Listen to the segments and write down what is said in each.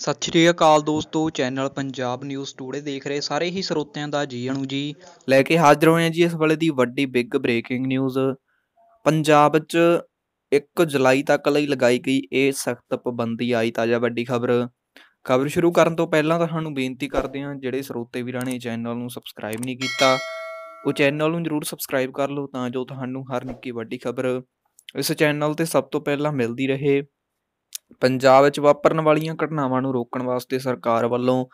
ਸਤਿ ਸ਼੍ਰੀ ਅਕਾਲ ਦੋਸਤੋ channel Punjab news today ਦੇਖ ਰਹੇ ਸਾਰੇ ਹੀ ਸਰੋਤਿਆਂ ਦਾ ਜੀ ਅਨੂ ਜੀ ਲੈ ਕੇ ਹਾਜ਼ਰ ਹੋਏ ਆ ਜੀ ਇਸ ਵੇਲੇ ਦੀ ਵੱਡੀ ਬਿਗ ਬ੍ਰੇਕਿੰਗ ਨਿਊਜ਼ ਪੰਜਾਬ 'ਚ 1 ਜੁਲਾਈ ਤੱਕ ਲਈ ਲਗਾਈ ਗਈ ਇਹ ਸਖਤ ਪਾਬੰਦੀ ਆਈ ਤਾਜ਼ਾ ਵੱਡੀ ਖਬਰ ਖਬਰ ਸ਼ੁਰੂ ਕਰਨ ਤੋਂ ਪਹਿਲਾਂ ਤੁਹਾਨੂੰ ਬੇਨਤੀ ਕਰਦੇ ਹਾਂ ਜਿਹੜੇ ਸਰੋਤੇ ਵੀਰਾਂ ਨੇ ਚੈਨਲ ਨੂੰ ਸਬਸਕ੍ਰਾਈਬ ਨਹੀਂ ਕੀਤਾ ਉਹ ਚੈਨਲ ਨੂੰ ਜਰੂਰ ਸਬਸਕ੍ਰਾਈਬ ਕਰ ਲਓ ਤਾਂ ਜੋ ਤੁਹਾਨੂੰ ਹਰ ਨਿੱਕੀ ਵੱਡੀ ਖਬਰ ਇਸ ਚੈਨਲ ਤੇ ਸਭ ਤੋਂ ਪਹਿਲਾਂ ਮਿਲਦੀ ਰਹੇ ਪੰਜਾਬ ਵਿੱਚ ਵਾਪਰਨ ਵਾਲੀਆਂ ਘਟਨਾਵਾਂ ਨੂੰ ਰੋਕਣ ਵਾਸਤੇ ਸਰਕਾਰ ਵੱਲੋਂ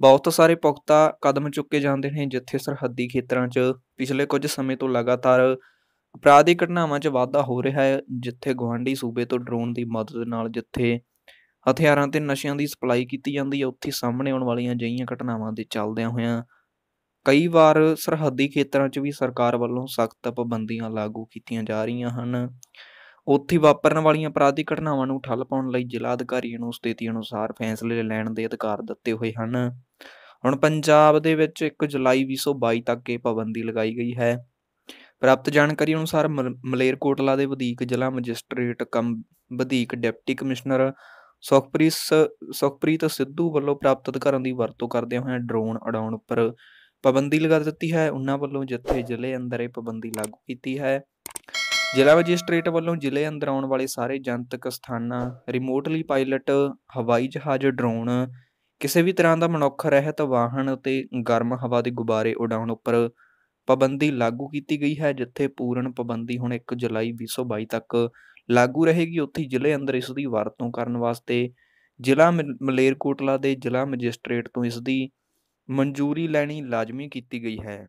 ਬਹੁਤ ਸਾਰੇ ਪੁਖਤਾ ਕਦਮ ਚੁੱਕੇ ਜਾਂਦੇ ਨੇ ਜਿੱਥੇ ਸਰਹੱਦੀ ਖੇਤਰਾਂ 'ਚ ਪਿਛਲੇ ਕੁਝ ਸਮੇਂ ਤੋਂ ਲਗਾਤਾਰ ਅਪਰਾਧੀ ਘਟਨਾਵਾਂ 'ਚ ਵਾਧਾ ਹੋ ਰਿਹਾ ਹੈ ਜਿੱਥੇ ਗਵਾਂਢੀ ਸੂਬੇ ਤੋਂ ਡਰੋਨ ਦੀ ਮਦਦ ਨਾਲ ਜਿੱਥੇ ਹਥਿਆਰਾਂ ਤੇ ਨਸ਼ਿਆਂ ਦੀ ਸਪਲਾਈ ਕੀਤੀ ਜਾਂਦੀ ਹੈ ਉੱਥੇ ਸਾਹਮਣੇ ਆਉਣ ਵਾਲੀਆਂ ਜਈਆਂ ਘਟਨਾਵਾਂ ਦੇ ਚੱਲਦਿਆਂ ਹੋਇਆਂ ਕਈ ਵਾਰ ਸਰਹੱਦੀ ਖੇਤਰਾਂ 'ਚ ਵੀ ਸਰਕਾਰ ਵੱਲੋਂ ਸਖਤ ਪਾਬੰਦੀਆਂ ਲਾਗੂ ਕੀਤੀਆਂ ਜਾ ਰਹੀਆਂ ਹਨ ਉੱਥੇ ਵਾਪਰਨ ਵਾਲੀਆਂ ਅਪਰਾਧਿਕ ਘਟਨਾਵਾਂ ਨੂੰ ਠੱਲ ਪਾਉਣ ਲਈ ਜ਼ਿਲ੍ਹਾ ਅਧਿਕਾਰੀਆਂ ਨੂੰ ਸਥਿਤੀ ਅਨੁਸਾਰ ਫੈਸਲੇ ਲੈਣ ਦੇ ਅਧਿਕਾਰ ਦਿੱਤੇ ਹੋਏ ਹਨ ਹੁਣ ਪੰਜਾਬ ਦੇ ਵਿੱਚ 1 ਜੁਲਾਈ 2022 ਤੱਕ ਇਹ ਪਾਬੰਦੀ ਲਗਾਈ ਗਈ ਹੈ ਪ੍ਰਾਪਤ ਜਾਣਕਾਰੀ ਅਨੁਸਾਰ ਮਲੇਰਕੋਟਲਾ ਦੇ ਵਧੀਕ ਜ਼ਿਲ੍ਹਾ ਮੈਜਿਸਟ੍ਰੇਟ ਕਮ ਵਧੀਕ ਡਿਪਟੀ ਕਮਿਸ਼ਨਰ ਸੁਖਪ੍ਰੀਤ ਸੁਖਪ੍ਰੀਤ ਸਿੱਧੂ ਵੱਲੋਂ ਪ੍ਰਾਪਤ ਅਧਿਕਾਰਾਂ ਦੀ ਵਰਤੋਂ ਕਰਦੇ ਹੋਏ ਡਰੋਨ ਉਡਾਉਣ ਉੱਪਰ ਪਾਬੰਦੀ ਲਗਾ ਦਿੱਤੀ ਹੈ ਉਹਨਾਂ ਵੱਲੋਂ ਜਿੱਥੇ ਜ਼ਿਲ੍ਹੇ ਅੰਦਰ ਇਹ ਪਾਬੰਦੀ ਲਾਗੂ ਕੀਤੀ ਹੈ ਜ਼ਿਲ੍ਹਾ ਮੈਜਿਸਟ੍ਰੇਟ ਵੱਲੋਂ ਜ਼ਿਲ੍ਹੇ ਅੰਦਰ ਆਉਣ ਵਾਲੇ ਸਾਰੇ ਜਨਤਕ ਸਥਾਨਾਂ ਰਿਮੋਟਲੀ ਪਾਇਲਟ ਹਵਾਈ ਜਹਾਜ਼ ਡਰੋਨ ਕਿਸੇ ਵੀ ਤਰ੍ਹਾਂ ਦਾ ਮਨੁੱਖ ਰਹਿਤ ਵਾਹਨ ਅਤੇ ਗਰਮ ਹਵਾ ਦੇ ਗੁਬਾਰੇ ਉਡਾਉਣ ਉੱਪਰ ਪਾਬੰਦੀ ਲਾਗੂ ਕੀਤੀ ਗਈ ਹੈ ਜਿੱਥੇ ਪੂਰਨ ਪਾਬੰਦੀ ਹੁਣ 1 ਜੁਲਾਈ 2022 ਤੱਕ ਲਾਗੂ ਰਹੇਗੀ ਉੱਥੇ ਜ਼ਿਲ੍ਹੇ ਅੰਦਰ ਇਸ ਦੀ ਵਰਤੋਂ ਕਰਨ ਵਾਸਤੇ ਜ਼ਿਲ੍ਹਾ ਮਲੇਰਕੋਟਲਾ ਦੇ ਜ਼ਿਲ੍ਹਾ ਮੈਜਿਸਟ੍ਰੇਟ ਤੋਂ ਇਸ ਦੀ ਮਨਜ਼ੂਰੀ ਲੈਣੀ ਲਾਜ਼ਮੀ ਕੀਤੀ ਗਈ ਹੈ